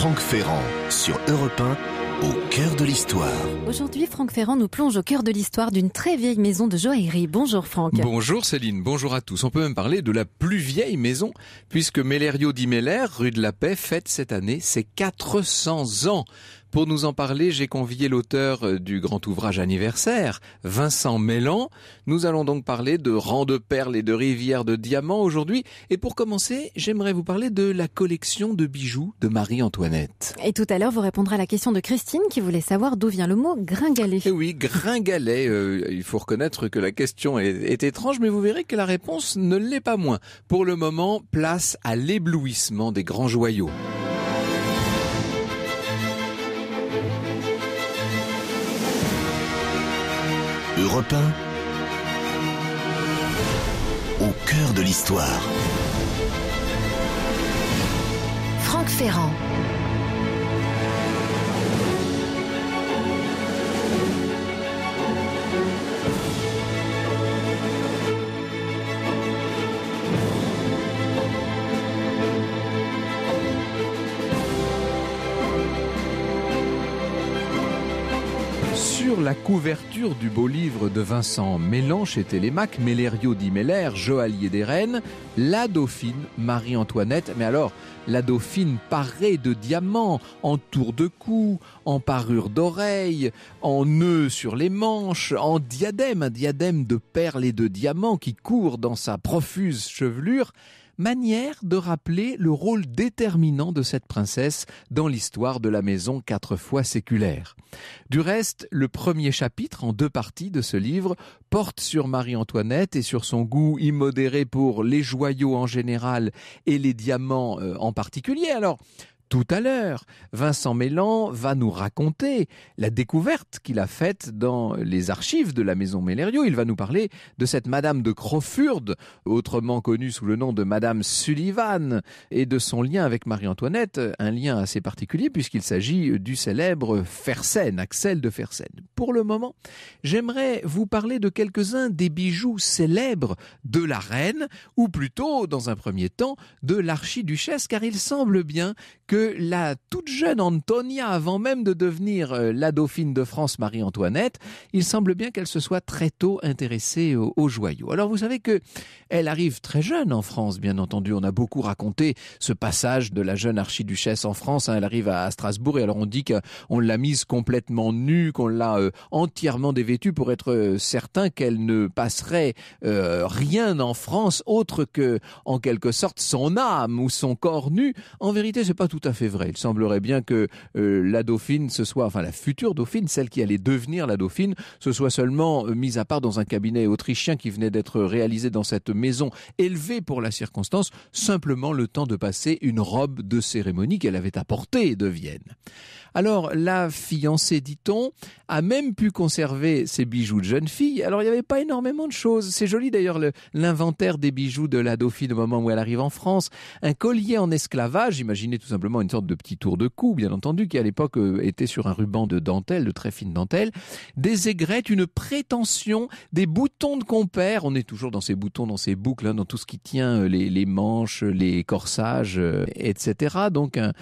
Franck Ferrand sur Europe 1, au cœur de l'histoire. Aujourd'hui, Franck Ferrand nous plonge au cœur de l'histoire d'une très vieille maison de joaillerie. Bonjour Franck. Bonjour Céline, bonjour à tous. On peut même parler de la plus vieille maison, puisque Mellerio di Meller, rue de la Paix, fête cette année ses 400 ans. Pour nous en parler, j'ai convié l'auteur euh, du grand ouvrage anniversaire, Vincent Mélan. Nous allons donc parler de rangs de perles et de rivières de diamants aujourd'hui. Et pour commencer, j'aimerais vous parler de la collection de bijoux de Marie-Antoinette. Et tout à l'heure, vous répondrez à la question de Christine qui voulait savoir d'où vient le mot gringalet. Et eh oui, gringalet. Euh, il faut reconnaître que la question est étrange, mais vous verrez que la réponse ne l'est pas moins. Pour le moment, place à l'éblouissement des grands joyaux. Europe 1, au cœur de l'histoire. Franck Ferrand. Sur la couverture du beau livre de Vincent Mélanche et Télémaque, Mélério dit Meller, Joaillier des Reines, la dauphine Marie-Antoinette, mais alors la dauphine parée de diamants, en tour de cou, en parure d'oreilles, en nœuds sur les manches, en diadème, un diadème de perles et de diamants qui court dans sa profuse chevelure, manière de rappeler le rôle déterminant de cette princesse dans l'histoire de la maison quatre fois séculaire. Du reste, le premier chapitre en deux parties de ce livre porte sur Marie-Antoinette et sur son goût immodéré pour les joyaux en général et les diamants euh, en particulier. Alors, tout à l'heure, Vincent Mélan va nous raconter la découverte qu'il a faite dans les archives de la maison Mélério. Il va nous parler de cette Madame de Crawfurd, autrement connue sous le nom de Madame Sullivan, et de son lien avec Marie-Antoinette, un lien assez particulier puisqu'il s'agit du célèbre Fersen, Axel de Fersen. Pour le moment, j'aimerais vous parler de quelques-uns des bijoux célèbres de la reine, ou plutôt, dans un premier temps, de l'archiduchesse, car il semble bien que la toute jeune Antonia, avant même de devenir euh, la dauphine de France Marie-Antoinette, il semble bien qu'elle se soit très tôt intéressée aux, joyaux. Alors vous savez que elle arrive très jeune en France, bien entendu. On a beaucoup raconté ce passage de la jeune archiduchesse en France. Hein. Elle arrive à, Strasbourg et alors on dit qu'on l'a mise complètement nue, qu'on l'a euh, entièrement dévêtue pour être euh, certain qu'elle ne passerait rien en France autre que, en quelque sorte, son âme ou son corps nu. En vérité, c'est pas tout à il semblerait bien que euh, la dauphine, ce soit, enfin la future dauphine, celle qui allait devenir la dauphine, ce soit seulement euh, mise à part dans un cabinet autrichien qui venait d'être réalisé dans cette maison élevée pour la circonstance, simplement le temps de passer une robe de cérémonie qu'elle avait apportée de Vienne. Alors la fiancée, dit-on, a même pu conserver ses bijoux de jeune fille. Alors il n'y avait pas énormément de choses. C'est joli d'ailleurs l'inventaire des bijoux de la dauphine au moment où elle arrive en France. Un collier en esclavage, imaginez tout simplement une sorte de petit tour de cou, bien entendu, qui à l'époque euh, était sur un ruban de dentelle, de très fine dentelle. Des aigrettes, une prétention, des boutons de compère. On est toujours dans ces boutons, dans ces boucles, hein, dans tout ce qui tient euh, les, manches, les corsages, euh, etc. Donc un,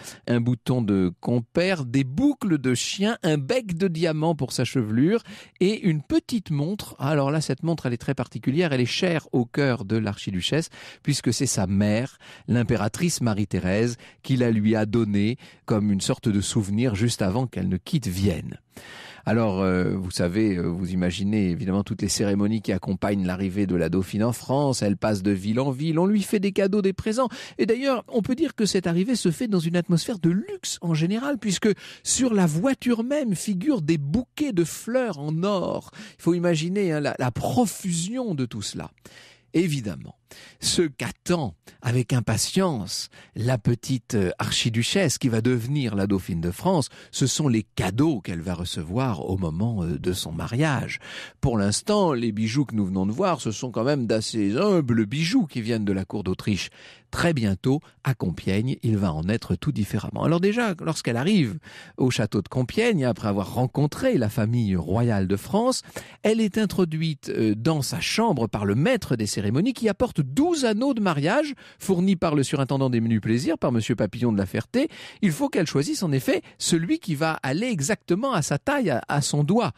bouton de compère, des boucles de chien, un bec de diamant pour sa chevelure et une petite montre. Ah, alors là, cette montre, elle est très particulière. Elle est chère au cœur de l'archiduchesse puisque c'est sa mère, l'impératrice Marie-Thérèse, qui la lui a donnée comme une sorte de souvenir juste avant qu'elle ne quitte Vienne. Alors, euh, vous savez, euh, vous imaginez évidemment toutes les cérémonies qui accompagnent l'arrivée de la dauphine en France. Elle passe de ville en ville, on lui fait des cadeaux, des présents. Et d'ailleurs, on peut dire que cette arrivée se fait dans une atmosphère de luxe en général, puisque sur la voiture même figurent des bouquets de fleurs en or. Il faut imaginer hein, la profusion de tout cela. Évidemment, ce qu'attend avec impatience la petite euh, archiduchesse qui va devenir la dauphine de France, ce sont les cadeaux qu'elle va recevoir au moment euh, de son mariage. Pour l'instant, les bijoux que nous venons de voir, ce sont quand même d'assez humbles bijoux qui viennent de la cour d'Autriche. Très bientôt, à Compiègne, il va en être tout différemment. Alors déjà, lorsqu'elle arrive au château de Compiègne, après avoir rencontré la famille royale de France, elle est introduite euh, dans sa chambre par le maître des cérémonies qui apporte Douze 12 anneaux de mariage fournis par le surintendant des menus plaisirs, par Monsieur Papillon de la Ferté. Il faut qu'elle choisisse en effet celui qui va aller exactement à sa taille, à, son doigt.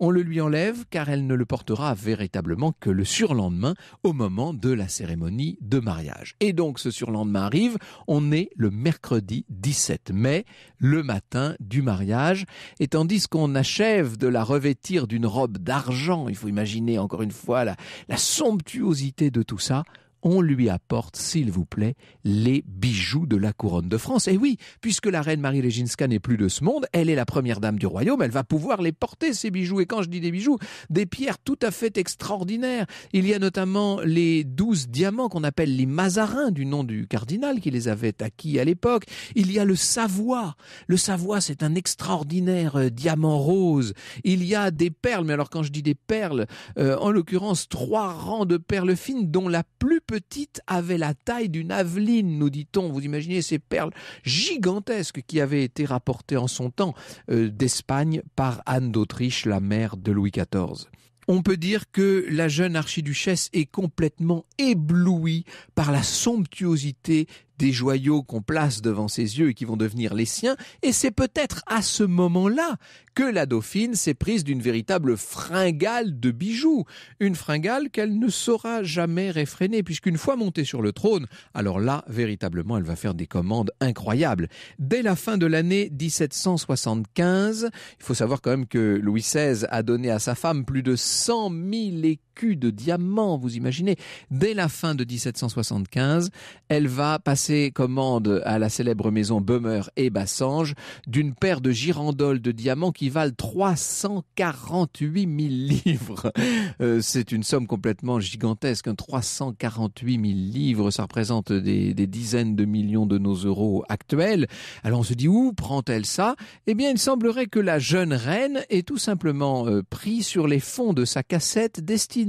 On le lui enlève car elle ne le portera véritablement que le surlendemain, au moment de la cérémonie de mariage. Et donc ce surlendemain arrive, on est le mercredi 17 mai, le matin du mariage, et tandis qu'on achève de la revêtir d'une robe d'argent, il faut imaginer encore une fois la somptuosité de tout ça, on lui apporte, s'il vous plaît, les bijoux de la couronne de France. Et oui, puisque la reine Marie Leginska n'est plus de ce monde, elle est la première dame du royaume, elle va pouvoir les porter, ces bijoux. Et quand je dis des bijoux, des pierres tout à fait extraordinaires. Il y a notamment les douze diamants qu'on appelle les Mazarins, du nom du cardinal qui les avait acquis à l'époque. Il y a le Savoie. Le Savoie, c'est un extraordinaire euh, diamant rose. Il y a des perles, mais alors quand je dis des perles, euh, en l'occurrence trois rangs de perles fines, dont la plus petite avait la taille d'une aveline, nous dit-on. Vous imaginez ces perles gigantesques qui avaient été rapportées en son temps euh, d'Espagne par Anne d'Autriche, la mère de Louis XIV. On peut dire que la jeune archiduchesse est complètement éblouie par la somptuosité des joyaux qu'on place devant ses yeux et qui vont devenir les siens, et c'est peut-être à ce moment-là que la dauphine s'est prise d'une véritable fringale de bijoux, une fringale qu'elle ne saura jamais réfréner, puisqu'une fois montée sur le trône, alors là, véritablement, elle va faire des commandes incroyables. Dès la fin de l'année 1775, il faut savoir quand même que Louis XVI a donné à sa femme plus de 100 000 cul de diamant, vous imaginez. Dès la fin de 1775, elle va passer commande à la célèbre maison Böhmer et Bassange d'une paire de girandoles de diamants qui valent 348 000 livres. Euh, c'est une somme complètement gigantesque. 348 hein. 000 livres, ça représente des, dizaines de millions de nos euros actuels. Alors on se dit, où prend-elle ça Eh bien, il semblerait que la jeune reine ait tout simplement euh, pris sur les fonds de sa cassette destinée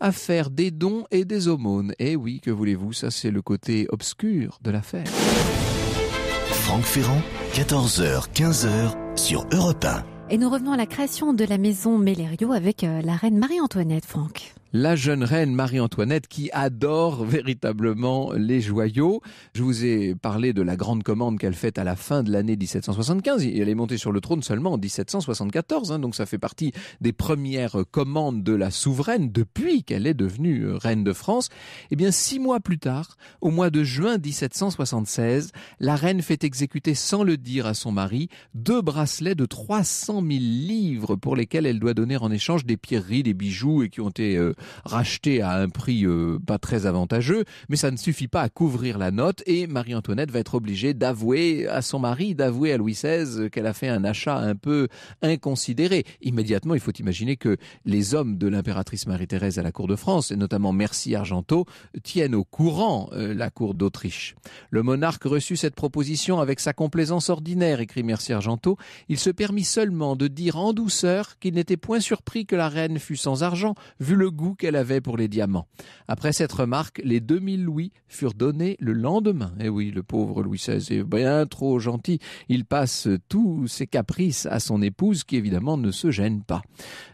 à faire des dons et des aumônes. Et oui, que voulez-vous, ça c'est le côté obscur de l'affaire. Franck Ferrand, 14h, 15h sur Europe Et nous revenons à la création de la maison Mélério avec euh, la reine Marie-Antoinette, Franck la jeune reine Marie-Antoinette qui adore véritablement les joyaux. Je vous ai parlé de la grande commande qu'elle fait à la fin de l'année 1775. Elle est montée sur le trône seulement en 1774, hein, donc ça fait partie des premières commandes de la souveraine depuis qu'elle est devenue reine de France. Eh bien, six mois plus tard, au mois de juin 1776, la reine fait exécuter sans le dire à son mari deux bracelets de 300 000 livres pour lesquels elle doit donner en échange des pierreries, des bijoux et qui ont été euh, racheté à un prix euh, pas très avantageux, mais ça ne suffit pas à couvrir la note et Marie-Antoinette va être obligée d'avouer à son mari, d'avouer à Louis XVI qu'elle a fait un achat un peu inconsidéré. Immédiatement, il faut imaginer que les hommes de l'impératrice Marie-Thérèse à la cour de France, et notamment Merci Argenteau, tiennent au courant euh, la cour d'Autriche. Le monarque reçut cette proposition avec sa complaisance ordinaire, écrit Merci Argenteau. Il se permit seulement de dire en douceur qu'il n'était point surpris que la reine fût sans argent, vu le goût qu'elle avait pour les diamants. Après cette remarque, les 2000 louis furent donnés le lendemain. Eh oui, le pauvre Louis XVI est bien trop gentil. Il passe tous ses caprices à son épouse qui évidemment ne se gêne pas.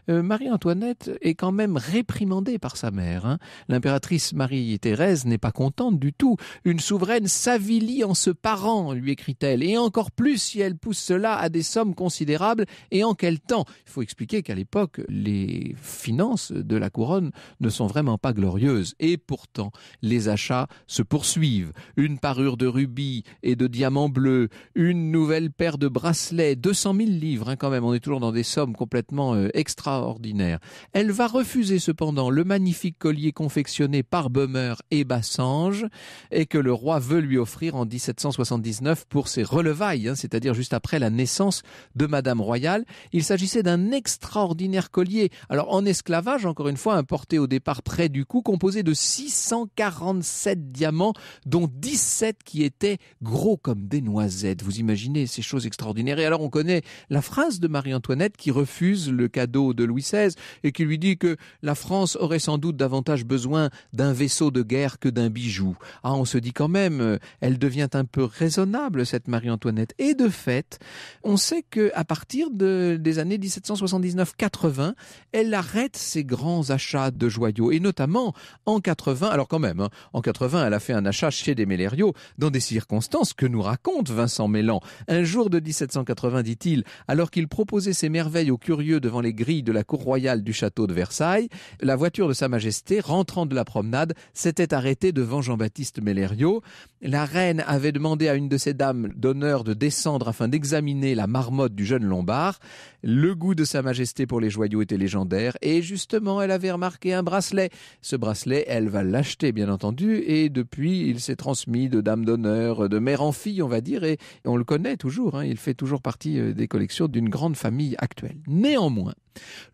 Euh, Marie-Antoinette est quand même réprimandée par sa mère. Hein. L'impératrice Marie-Thérèse n'est pas contente du tout. Une souveraine s'avilit en se parent, lui écrit-elle, et encore plus si elle pousse cela à des sommes considérables et en quel temps. Il faut expliquer qu'à l'époque, les finances de la couronne ne sont vraiment pas glorieuses. Et pourtant, les achats se poursuivent. Une parure de rubis et de diamants bleus, une nouvelle paire de bracelets, 200 000 livres hein, quand même, on est toujours dans des sommes complètement euh, extraordinaires. Elle va refuser cependant le magnifique collier confectionné par Beumer et Bassange et que le roi veut lui offrir en 1779 pour ses relevailles, hein, c'est-à-dire juste après la naissance de Madame Royale. Il s'agissait d'un extraordinaire collier. Alors en esclavage, encore une fois, porté au départ près du coup, composé de 647 diamants, dont 17 qui étaient gros comme des noisettes. Vous imaginez ces choses extraordinaires. Et alors on connaît la phrase de Marie-Antoinette qui refuse le cadeau de Louis XVI et qui lui dit que la France aurait sans doute davantage besoin d'un vaisseau de guerre que d'un bijou. Ah, on se dit quand même, euh, elle devient un peu raisonnable, cette Marie-Antoinette. Et de fait, on sait que à partir des années 1779-80, elle arrête ses grands achats de joyaux, et notamment en 80, alors quand même, hein, en 80, elle a fait un achat chez des Mélério dans des circonstances que nous raconte Vincent Mélan. Un jour de 1780, dit-il, alors qu'il proposait ses merveilles aux curieux devant les grilles de la cour royale du château de Versailles, la voiture de Sa Majesté, rentrant de la promenade, s'était arrêtée devant Jean-Baptiste Mélério. La reine avait demandé à une de ses dames d'honneur de descendre afin d'examiner la marmotte du jeune Lombard. Le goût de Sa Majesté pour les joyaux était légendaire, et justement, elle avait remarqué et un bracelet. Ce bracelet, elle va l'acheter, bien entendu, et depuis, il s'est transmis de dame d'honneur, de mère en fille, on va dire, et on le connaît toujours. Hein. il fait toujours partie euh, des collections d'une grande famille actuelle. Néanmoins,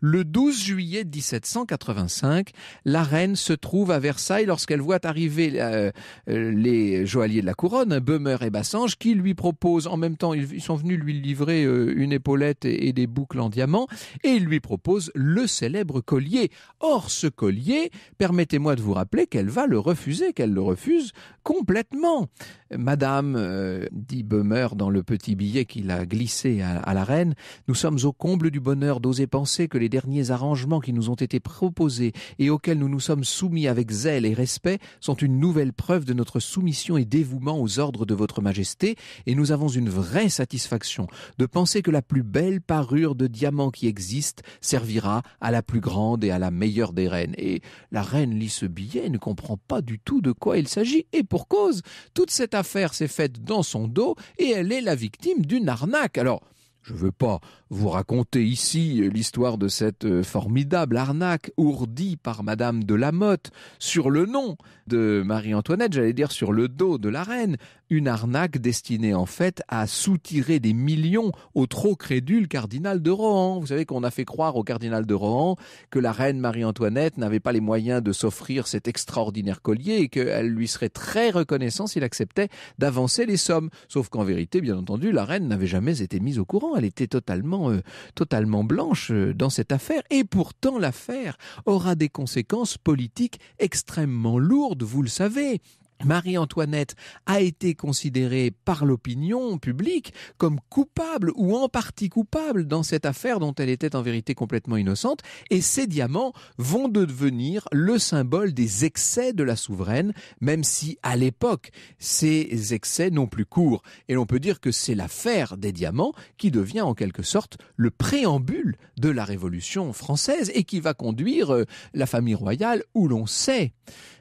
le 12 juillet 1785, la reine se trouve à Versailles lorsqu'elle voit arriver euh, euh, les joailliers de la couronne, Beumer et Bassange, qui lui proposent, en même temps, ils sont venus lui livrer euh, une épaulette et des boucles en diamant, et ils lui proposent le célèbre collier. Or, ce collier, permettez-moi de vous rappeler qu'elle va le refuser, qu'elle le refuse complètement. Madame, dit Beumer dans le petit billet qu'il a glissé à, à la reine, nous sommes au comble du bonheur d'oser penser que les derniers arrangements qui nous ont été proposés et auxquels nous nous sommes soumis avec zèle et respect sont une nouvelle preuve de notre soumission et dévouement aux ordres de votre majesté, et nous avons une vraie satisfaction de penser que la plus belle parure de diamants qui existe servira à la plus grande et à la meilleure des reines. Et la reine lit ce billet, ne comprend pas du tout de quoi il s'agit, et pour cause, toute cette affaire s'est faite dans son dos, et elle est la victime d'une arnaque. Alors, je ne veux pas vous raconter ici euh, l'histoire de cette euh, formidable arnaque ourdie par Madame de Lamotte sur le nom de Marie-Antoinette, j'allais dire sur le dos de la reine, une arnaque destinée en fait à soutirer des millions au trop crédule cardinal de Rohan. Vous savez qu'on a fait croire au cardinal de Rohan que la reine Marie-Antoinette n'avait pas les moyens de s'offrir cet extraordinaire collier et qu'elle lui serait très reconnaissante s'il acceptait d'avancer les sommes. Sauf qu'en vérité, bien entendu, la reine n'avait jamais été mise au courant. Elle était totalement, euh, totalement blanche euh, dans cette affaire. Et pourtant, l'affaire aura des conséquences politiques extrêmement lourdes, vous le savez. Marie-Antoinette a été considérée par l'opinion publique comme coupable ou en partie coupable dans cette affaire dont elle était en vérité complètement innocente et ces diamants vont devenir le symbole des excès de la souveraine même si à l'époque ces excès n'ont plus cours et l'on peut dire que c'est l'affaire des diamants qui devient en quelque sorte le préambule de la révolution française et qui va conduire euh, la famille royale où l'on sait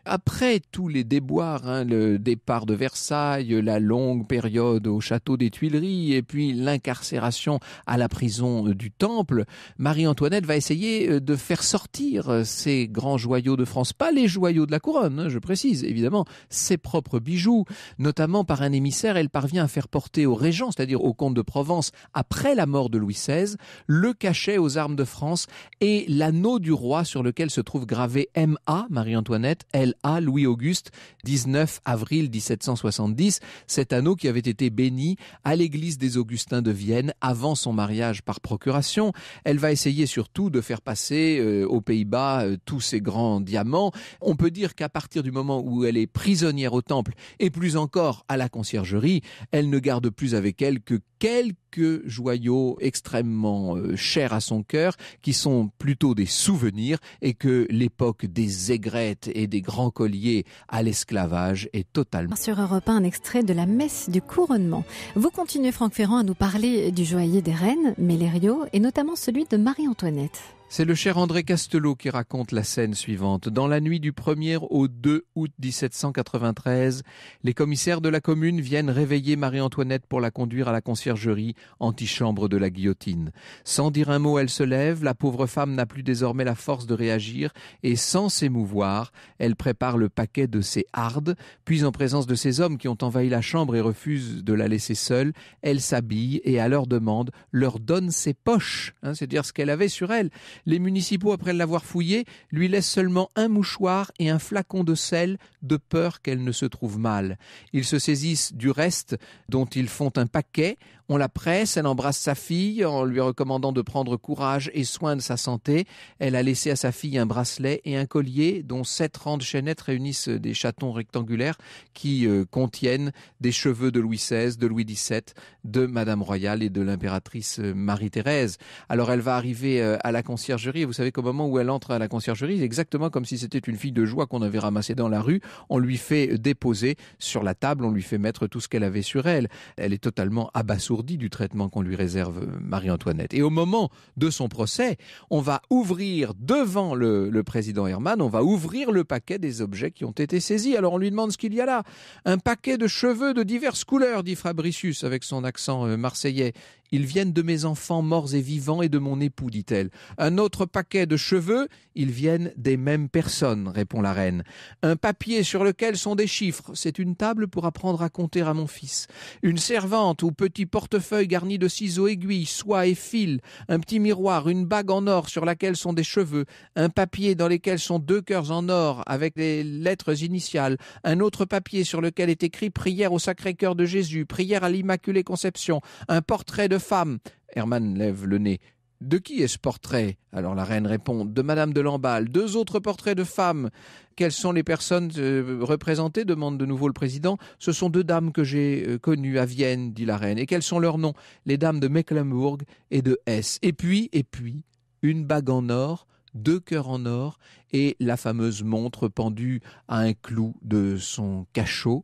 après tous les déboires Hein, le départ de Versailles, la longue période au château des Tuileries et puis l'incarcération à la prison du Temple, Marie-Antoinette va essayer euh, de faire sortir euh, ces grands joyaux de France, pas les joyaux de la couronne, hein, je précise évidemment, ses propres bijoux, notamment par un émissaire, elle parvient à faire porter au régent, c'est-à-dire au comte de Provence, après la mort de Louis XVI, le cachet aux armes de France et l'anneau du roi sur lequel se trouve gravé MA, Marie-Antoinette, LA, Louis Auguste, 19 9 avril 1770, cet anneau qui avait été béni à l'église des Augustins de Vienne avant son mariage par procuration. Elle va essayer surtout de faire passer euh, aux Pays-Bas euh, tous ces grands diamants. On peut dire qu'à partir du moment où elle est prisonnière au temple et plus encore à la conciergerie, elle ne garde plus avec elle que quelques joyaux extrêmement euh, chers à son cœur, qui sont plutôt des souvenirs et que l'époque des aigrettes et des grands colliers à l'esclavage est totalement. Sur Europe 1, un extrait de la messe du couronnement. Vous continuez, Franck Ferrand, à nous parler du joaillier des reines, Mélério, et notamment celui de Marie-Antoinette. C'est le cher André Castelot qui raconte la scène suivante. Dans la nuit du 1er au 2 août 1793, les commissaires de la commune viennent réveiller Marie-Antoinette pour la conduire à la conciergerie, antichambre de la guillotine. Sans dire un mot, elle se lève, la pauvre femme n'a plus désormais la force de réagir et sans s'émouvoir, elle prépare le paquet de ses hardes, puis en présence de ces hommes qui ont envahi la chambre et refusent de la laisser seule, elle s'habille et à leur demande leur donne ses poches, hein, c'est-à-dire ce qu'elle avait sur elle. Les municipaux, après l'avoir fouillée, lui laissent seulement un mouchoir et un flacon de sel, de peur qu'elle ne se trouve mal. Ils se saisissent du reste, dont ils font un paquet, on la presse, elle embrasse sa fille en lui recommandant de prendre courage et soin de sa santé. Elle a laissé à sa fille un bracelet et un collier dont sept rangs de chaînettes réunissent des chatons rectangulaires qui euh, contiennent des cheveux de Louis XVI, de Louis XVII, de Madame Royale et de l'impératrice euh, Marie-Thérèse. Alors elle va arriver euh, à la conciergerie vous savez qu'au moment où elle entre à la conciergerie, exactement comme si c'était une fille de joie qu'on avait ramassée dans la rue, on lui fait déposer sur la table, on lui fait mettre tout ce qu'elle avait sur elle. Elle est totalement abasourdie du traitement qu'on lui réserve euh, Marie-Antoinette. Et au moment de son procès, on va ouvrir devant le, le président Herman, on va ouvrir le paquet des objets qui ont été saisis. Alors on lui demande ce qu'il y a là. Un paquet de cheveux de diverses couleurs, dit Fabricius avec son accent euh, marseillais. Ils viennent de mes enfants morts et vivants et de mon époux, dit-elle. Un autre paquet de cheveux, ils viennent des mêmes personnes, répond la reine. Un papier sur lequel sont des chiffres, c'est une table pour apprendre à compter à mon fils. Une servante ou petit portefeuille garni de ciseaux aiguilles, soie et fil, un petit miroir, une bague en or sur laquelle sont des cheveux, un papier dans lequel sont deux cœurs en or avec les lettres initiales, un autre papier sur lequel est écrit prière au Sacré-Cœur de Jésus, prière à l'Immaculée Conception, un portrait de femmes femme. Hermann lève le nez. De qui est ce portrait Alors la reine répond De Madame de Lamballe. Deux autres portraits de femmes. Quelles sont les personnes euh, représentées demande de nouveau le président. Ce sont deux dames que j'ai euh, connues à Vienne, dit la reine. Et quels sont leurs noms Les dames de Mecklembourg et de Hesse. Et puis, et puis, une bague en or, deux cœurs en or et la fameuse montre pendue à un clou de son cachot.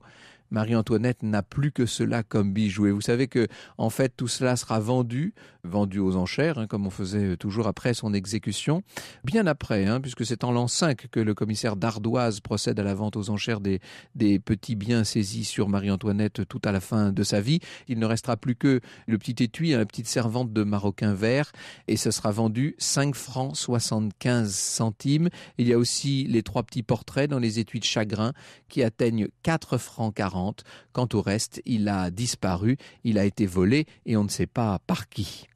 Marie-Antoinette n'a plus que cela comme bijou. Et vous savez que, en fait, tout cela sera vendu, vendu aux enchères, hein, comme on faisait toujours après son exécution, bien après, hein, puisque c'est en l'an 5 que le commissaire d'Ardoise procède à la vente aux enchères des, des petits biens saisis sur Marie-Antoinette tout à la fin de sa vie. Il ne restera plus que le petit étui, à hein, la petite servante de maroquin vert, et ce sera vendu 5 francs 75 centimes. Il y a aussi les trois petits portraits dans les étuis de chagrin qui atteignent 4 francs 40 Quant au reste, il a disparu, il a été volé et on ne sait pas par qui.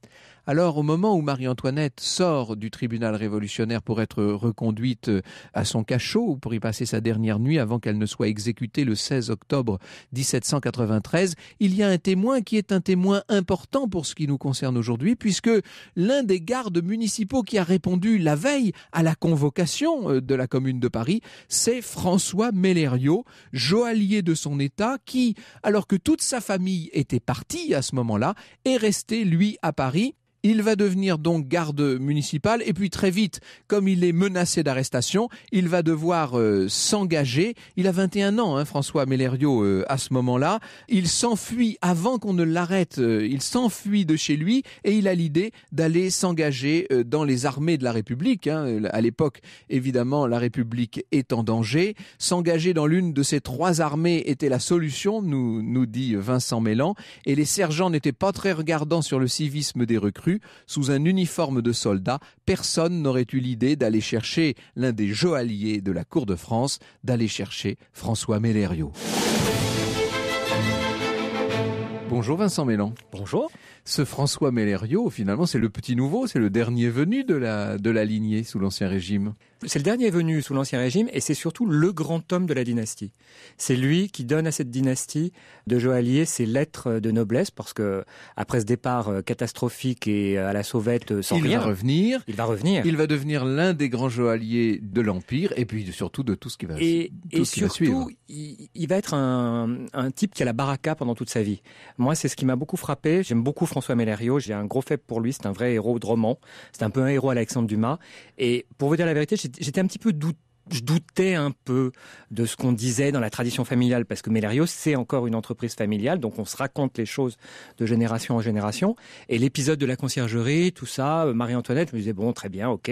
Alors au moment où Marie-Antoinette sort du tribunal révolutionnaire pour être reconduite euh, à son cachot, pour y passer sa dernière nuit avant qu'elle ne soit exécutée le 16 octobre 1793, il y a un témoin qui est un témoin important pour ce qui nous concerne aujourd'hui, puisque l'un des gardes municipaux qui a répondu la veille à la convocation euh, de la commune de Paris, c'est François Mélériot, joaillier de son État, qui, alors que toute sa famille était partie à ce moment-là, est resté, lui, à Paris il va devenir donc garde municipal et puis très vite, comme il est menacé d'arrestation, il va devoir euh, s'engager. Il a 21 ans, hein, François Mellerio, euh, à ce moment-là. Il s'enfuit avant qu'on ne l'arrête. Euh, il s'enfuit de chez lui et il a l'idée d'aller s'engager dans les armées de la République. Hein. À l'époque, évidemment, la République est en danger. S'engager dans l'une de ces trois armées était la solution, nous, nous dit Vincent Mélan. Et les sergents n'étaient pas très regardants sur le civisme des recrues sous un uniforme de soldat, personne n'aurait eu l'idée d'aller chercher l'un des joailliers de la cour de France, d'aller chercher François Mélériot. Bonjour Vincent Mélan. Bonjour. Ce François Mélériot, finalement, c'est le petit nouveau, c'est le dernier venu de la lignée sous l'Ancien Régime. C'est le dernier venu sous l'Ancien Régime et c'est surtout le grand homme de la dynastie. C'est lui qui donne à cette dynastie de joaillier ses lettres de noblesse parce que après ce départ euh, catastrophique et euh, à la sauvette euh, sans il rien, revenir, il va revenir. Il va devenir l'un des grands joailliers de l'Empire et puis surtout de tout ce qui va, et, et surtout, Il, va être un, type qui a la baraka pendant toute sa vie. Moi, c'est ce qui m'a beaucoup frappé. J'aime beaucoup François Mellerio. J'ai un gros faible pour lui. C'est un vrai héros de roman. C'est un peu un héros à Alexandre Dumas. Et pour vous dire la vérité, j'étais un petit peu je doutais un peu de ce qu'on disait dans la tradition familiale, parce que Mellerio, c'est encore une entreprise familiale, donc on se raconte les choses de génération en génération. Et l'épisode de la conciergerie, tout ça, euh, Marie-Antoinette, me disait « bon, très bien, ok.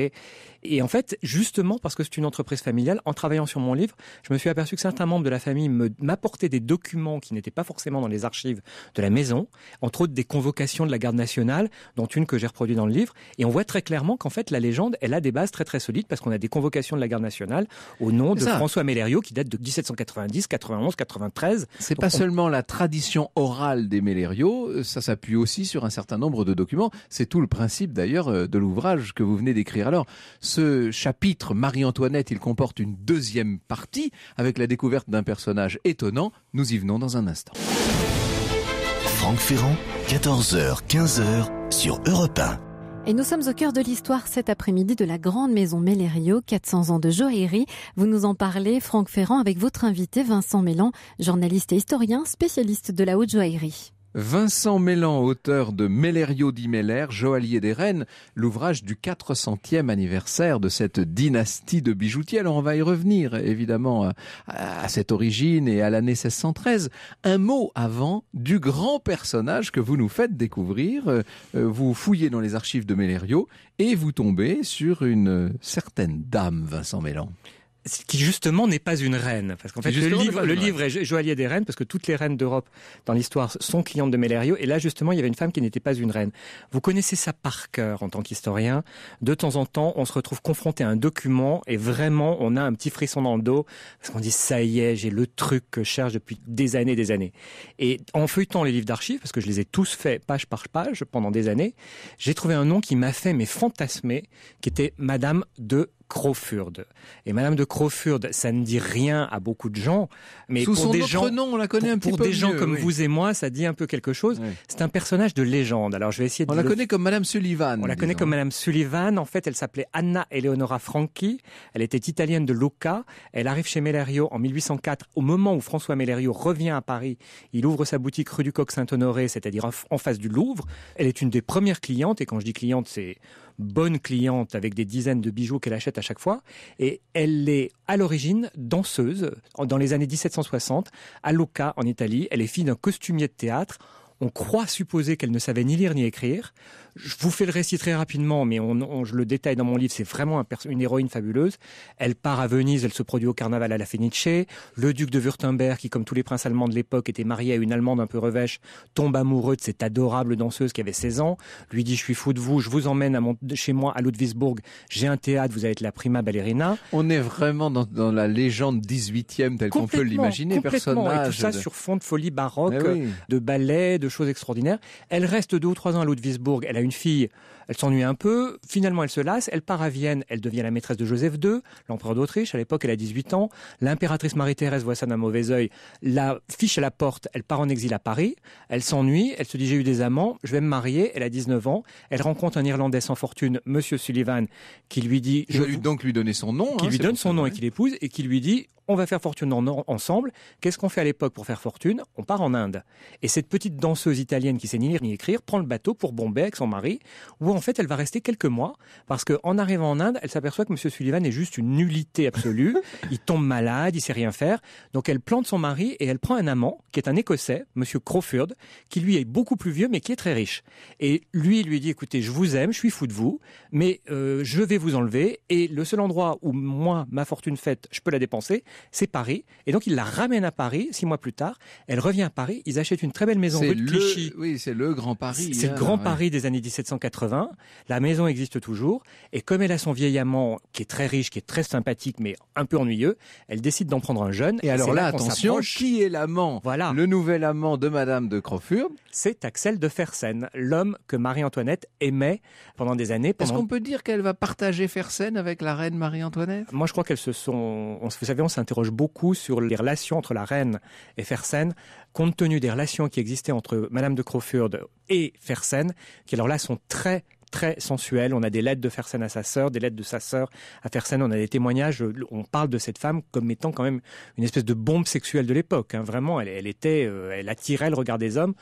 Et en fait, justement parce que c'est une entreprise familiale, en travaillant sur mon livre, je me suis aperçu que certains membres de la famille m'apportaient des documents qui n'étaient pas forcément dans les archives de la maison, entre autres des convocations de la garde nationale, dont une que j'ai reproduite dans le livre. Et on voit très clairement qu'en fait, la légende, elle a des bases très très solides parce qu'on a des convocations de la garde nationale au nom de François Mélério qui date de 1790, 91, 93. C'est pas seulement la tradition orale des Mélério, euh, ça s'appuie aussi sur un certain nombre de documents. C'est tout le principe d'ailleurs euh, de l'ouvrage que vous venez d'écrire. Alors, ce chapitre Marie-Antoinette, il comporte une deuxième partie avec la découverte d'un personnage étonnant. Nous y venons dans un instant. Franck Ferrand, 14h, 15h sur Europe Et nous sommes au cœur de l'histoire cet après-midi de la grande maison Mellerio, 400 ans de joaillerie. Vous nous en parlez, Franck Ferrand, avec votre invité Vincent Mélan, journaliste et historien, spécialiste de la haute joaillerie. Vincent Mélan, auteur de Mélério di joaillier des reines, l'ouvrage du 400e anniversaire de cette dynastie de bijoutiers. Alors on va y revenir évidemment à, cette origine et à l'année 1613. Un mot avant du grand personnage que vous nous faites découvrir. Euh, euh, vous fouillez dans les archives de Mélério et vous tombez sur une certaine dame, Vincent Mélan qui justement n'est pas une reine. Parce qu'en fait, le livre, est Joaillier des reines, parce que toutes les reines d'Europe dans l'histoire sont clientes de Mellerio. Et là, justement, il y avait une femme qui n'était pas une reine. Vous connaissez ça par cœur en tant qu'historien. De temps en temps, on se retrouve confronté à un document et vraiment, on a un petit frisson dans le dos parce qu'on dit ça y est, j'ai le truc que je cherche depuis des années, des années. Et en feuilletant les livres d'archives, parce que je les ai tous faits page par page pendant des années, j'ai trouvé un nom qui m'a fait mes fantasmer, qui était Madame de Crawford. Et Madame de Crawford, ça ne dit rien à beaucoup de gens, mais pour des gens, nom, on la connaît des gens comme vous et moi, ça dit un peu quelque chose. C'est un personnage de légende. Alors je vais essayer. De on la connaît comme Madame Sullivan. On la connaît comme Madame Sullivan. En fait, elle s'appelait Anna Eleonora Franchi. Elle était italienne de Lucca. Elle arrive chez Mellerio en 1804, au moment où François Mellerio revient à Paris. Il ouvre sa boutique rue du Coq Saint-Honoré, c'est-à-dire en face du Louvre. Elle est une des premières clientes. Et quand je dis cliente, c'est bonne cliente avec des dizaines de bijoux qu'elle achète à chaque fois. Et elle est à l'origine danseuse dans les années 1760 à Loca en Italie. Elle est fille d'un costumier de théâtre. On croit supposer qu'elle ne savait ni lire ni écrire. Je vous fais le récit très rapidement, mais je le détaille dans mon livre. C'est vraiment une héroïne fabuleuse. Elle part à Venise, elle se produit au carnaval à la Fenice. Le duc de Württemberg, qui comme tous les princes allemands de l'époque était marié à une Allemande un peu revêche, tombe amoureux de cette adorable danseuse qui avait 16 ans. Lui dit je suis fou de vous, je vous emmène chez moi à Ludwigsburg. J'ai un théâtre, vous allez être la prima ballerina. On est vraiment dans, la légende 18e telle qu'on peut l'imaginer. et tout ça sur fond de folie baroque, de ballet, de choses extraordinaires. Elle reste deux ou trois ans à Ludwigsburg. Elle a une fille elle s'ennuie un peu, finalement elle se lasse, elle part à Vienne, elle devient la maîtresse de Joseph II, l'empereur d'Autriche, à l'époque elle a 18 ans, l'impératrice Marie-Thérèse voit ça d'un mauvais oeil. la fiche à la porte, elle part en exil à Paris, elle s'ennuie, elle se dit j'ai eu des amants, je vais me marier, elle a 19 ans, elle rencontre un Irlandais sans fortune, Monsieur Sullivan, qui lui dit... Je, vais donc lui donner son nom. Qui hein, lui donne son nom et qui l'épouse et qui lui dit on va faire fortune ensemble. Qu'est-ce qu'on fait à l'époque pour faire fortune On part en Inde. Et cette petite danseuse italienne qui sait ni lire ni écrire prend le bateau pour Bombay avec son mari, où en fait, elle va rester quelques mois parce qu'en arrivant en Inde, elle s'aperçoit que M. Sullivan est juste une nullité absolue. il tombe malade, il sait rien faire. Donc elle plante son mari et elle prend un amant qui est un Écossais, M. Crawford, qui lui est beaucoup plus vieux mais qui est très riche. Et lui il lui dit écoutez, je vous aime, je suis fou de vous, mais euh, je vais vous enlever. Et le seul endroit où moi ma fortune faite, je peux la dépenser, c'est Paris. Et donc il la ramène à Paris six mois plus tard. Elle revient à Paris. Ils achètent une très belle maison rue de Clichy. Oui, c'est le Grand Paris. C'est le hein, Grand Paris des années 1780. La maison existe toujours. Et comme elle a son vieil amant, qui est très riche, qui est très sympathique, mais un peu ennuyeux, elle décide d'en prendre un jeune. Et, alors là, attention, qui est l'amant Voilà. Le nouvel amant de Madame de Crawford C'est Axel de Fersen, l'homme que Marie-Antoinette aimait pendant des années. Est-ce qu'on peut dire qu'elle va partager Fersen avec la reine Marie-Antoinette Moi, je crois qu'elles se sont... Vous savez, on s'interroge beaucoup sur les relations entre la reine et Fersen compte tenu des relations qui existaient entre Madame de Crawford et Fersen, qui alors là sont très très sensuelle. On a des lettres de Fersen à sa sœur, des lettres de sa sœur à Fersen. On a des témoignages. On parle de cette femme comme étant quand même une espèce de bombe sexuelle de l'époque. Hein. Vraiment, elle, était, euh, elle attirait le regard des hommes.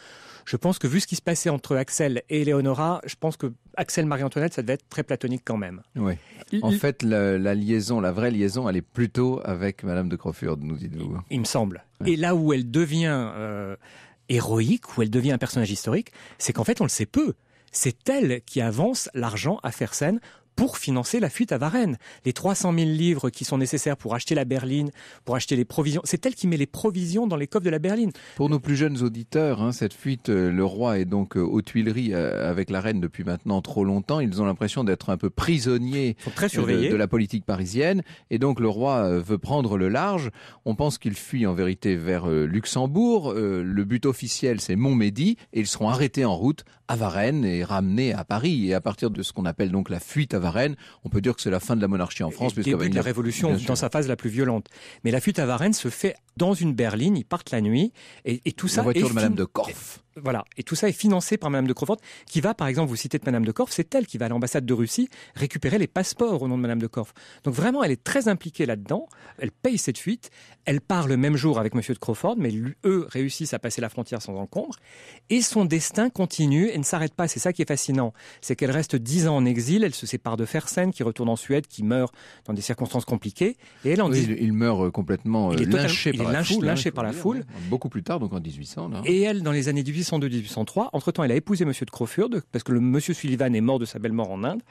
Je pense que vu ce qui se passait entre Axel et Léonora, je pense que Axel Marie-Antoinette, ça devait être très platonique quand même. En fait, la, liaison, la vraie liaison, elle est plutôt avec Madame de Crawford, nous dites-vous. Il, me semble. Et là où elle devient euh, héroïque, où elle devient un personnage historique, c'est qu'en fait, on le sait peu c'est elle qui avance l'argent à Fersen pour financer la fuite à Varennes. Les 300 000 livres qui sont nécessaires pour acheter la berline, pour acheter les provisions, c'est elle qui met les provisions dans les coffres de la berline. Pour nos plus jeunes auditeurs, hein, cette fuite, euh, le roi est donc euh, aux Tuileries euh, avec la reine depuis maintenant trop longtemps. Ils ont l'impression d'être un peu prisonniers très de, de, la politique parisienne. Et donc le roi veut prendre le large. On pense qu'il fuit en vérité vers Luxembourg. Le but officiel, c'est Montmédy. Et ils seront arrêtés en route à Varennes et ramenés à Paris. Et à partir de ce qu'on appelle donc la fuite à on peut dire que c'est la fin de la monarchie en France. puisque la Révolution dans sa phase la plus violente. Mais la fuite à Varennes se fait dans une berline, ils partent la nuit, et, tout ça... La voiture de Madame de Corf. Voilà. Et tout ça est financé par Madame de Crawford qui va, par exemple, vous citer de Madame de Corf, c'est elle qui va à l'ambassade de Russie récupérer les passeports au nom de Madame de Corf. Donc vraiment, elle est très impliquée là-dedans. Elle paye cette fuite. Elle part le même jour avec Monsieur de Crawford, mais eux réussissent à passer la frontière sans encombre. Et son destin continue et ne s'arrête pas. C'est ça qui est fascinant. C'est qu'elle reste dix ans en exil. Elle se sépare de Fersen, qui retourne en Suède, qui meurt dans des circonstances compliquées. Et elle en il, meurt euh, complètement euh, lynché, par, la foule, hein, hein. Beaucoup plus tard, donc en 1800. Et elle, dans les années 1802-1803. Entre-temps, elle a épousé Monsieur de Crawford, parce que le Monsieur Sullivan est mort de sa belle mort en Inde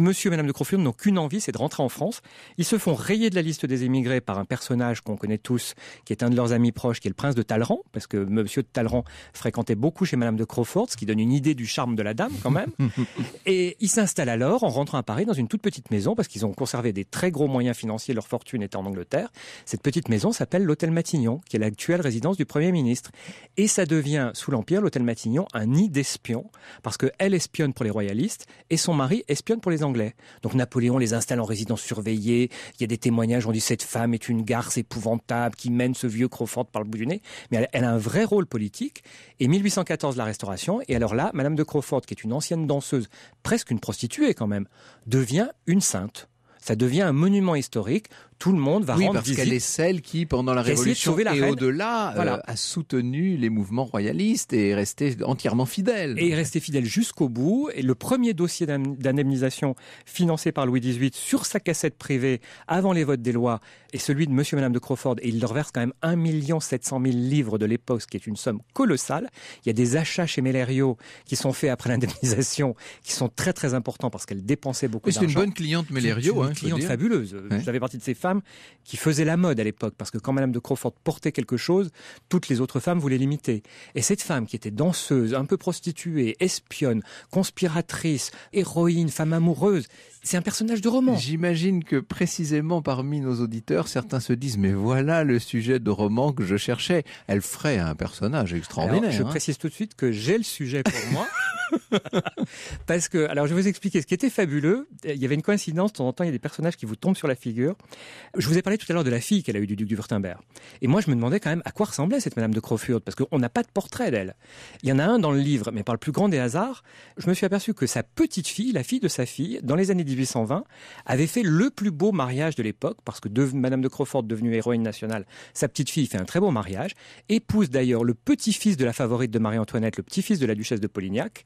monsieur et madame de Crawford n'ont qu'une envie, c'est de rentrer en France. Ils se font rayer de la liste des émigrés par un personnage qu'on connaît tous, qui est un de leurs amis proches, qui est le prince de Talleyrand, parce que monsieur de Talleyrand fréquentait beaucoup chez madame de Crawford, ce qui donne une idée du charme de la dame quand même. et ils s'installent alors en rentrant à Paris dans une toute petite maison, parce qu'ils ont conservé des très gros moyens financiers, leur fortune était en Angleterre. Cette petite maison s'appelle l'Hôtel Matignon, qui est l'actuelle résidence du Premier ministre. Et ça devient, sous l'Empire, l'Hôtel Matignon, un nid d'espions, parce qu'elle espionne pour les royalistes et son mari espionne pour les Anglais. Donc Napoléon les installe en résidence surveillée. Il y a des témoignages, on dit cette femme est une garce épouvantable qui mène ce vieux Crawford par le bout du nez. Mais elle, elle a un vrai rôle politique. Et 1814, la Restauration. Et alors là, Madame de Crawford, qui est une ancienne danseuse, presque une prostituée quand même, devient une sainte. Ça devient un monument historique tout le monde va oui, rendre parce qu'elle est celle qui, pendant la Révolution et au-delà, euh, a soutenu les mouvements royalistes et est restée entièrement fidèle. Et est restée fidèle jusqu'au bout. Et le premier dossier d'indemnisation financé par Louis XVIII sur sa cassette privée avant les votes des lois est celui de Monsieur et Madame de Crawford. Et il leur verse quand même 1 700 000 livres de l'époque, ce qui est une somme colossale. Il y a des achats chez Mellerio qui sont faits après l'indemnisation, qui sont très très importants parce qu'elle dépensait beaucoup d'argent. C'est une bonne cliente Mellerio. Une, une hein, cliente fabuleuse. J'avais partie de ses femme qui faisait la mode à l'époque, parce que quand Madame de Crawford portait quelque chose, toutes les autres femmes voulaient l'imiter. Et cette femme qui était danseuse, un peu prostituée, espionne, conspiratrice, héroïne, femme amoureuse, c'est un personnage de roman. J'imagine que précisément parmi nos auditeurs, certains se disent mais voilà le sujet de roman que je cherchais. Elle ferait un personnage extraordinaire. je hein. précise tout de suite que j'ai le sujet pour moi. Parce que, alors je vais vous expliquer ce qui était fabuleux. Il y avait une coïncidence, de temps en temps, il y a des personnages qui vous tombent sur la figure. Je vous ai parlé tout à l'heure de la fille qu'elle a eue du duc du Württemberg. Et moi, je me demandais quand même à quoi ressemblait cette Madame de Crawford, parce qu'on n'a pas de portrait d'elle. Il y en a un dans le livre, mais par le plus grand des hasards, je me suis aperçu que sa petite fille, la fille de sa fille, dans les années 1820, avait fait le plus beau mariage de l'époque, parce que Madame de Crawford, devenue héroïne nationale, sa petite fille fait un très beau mariage, épouse d'ailleurs le petit-fils de la favorite de Marie-Antoinette, le petit-fils de la duchesse de Polignac,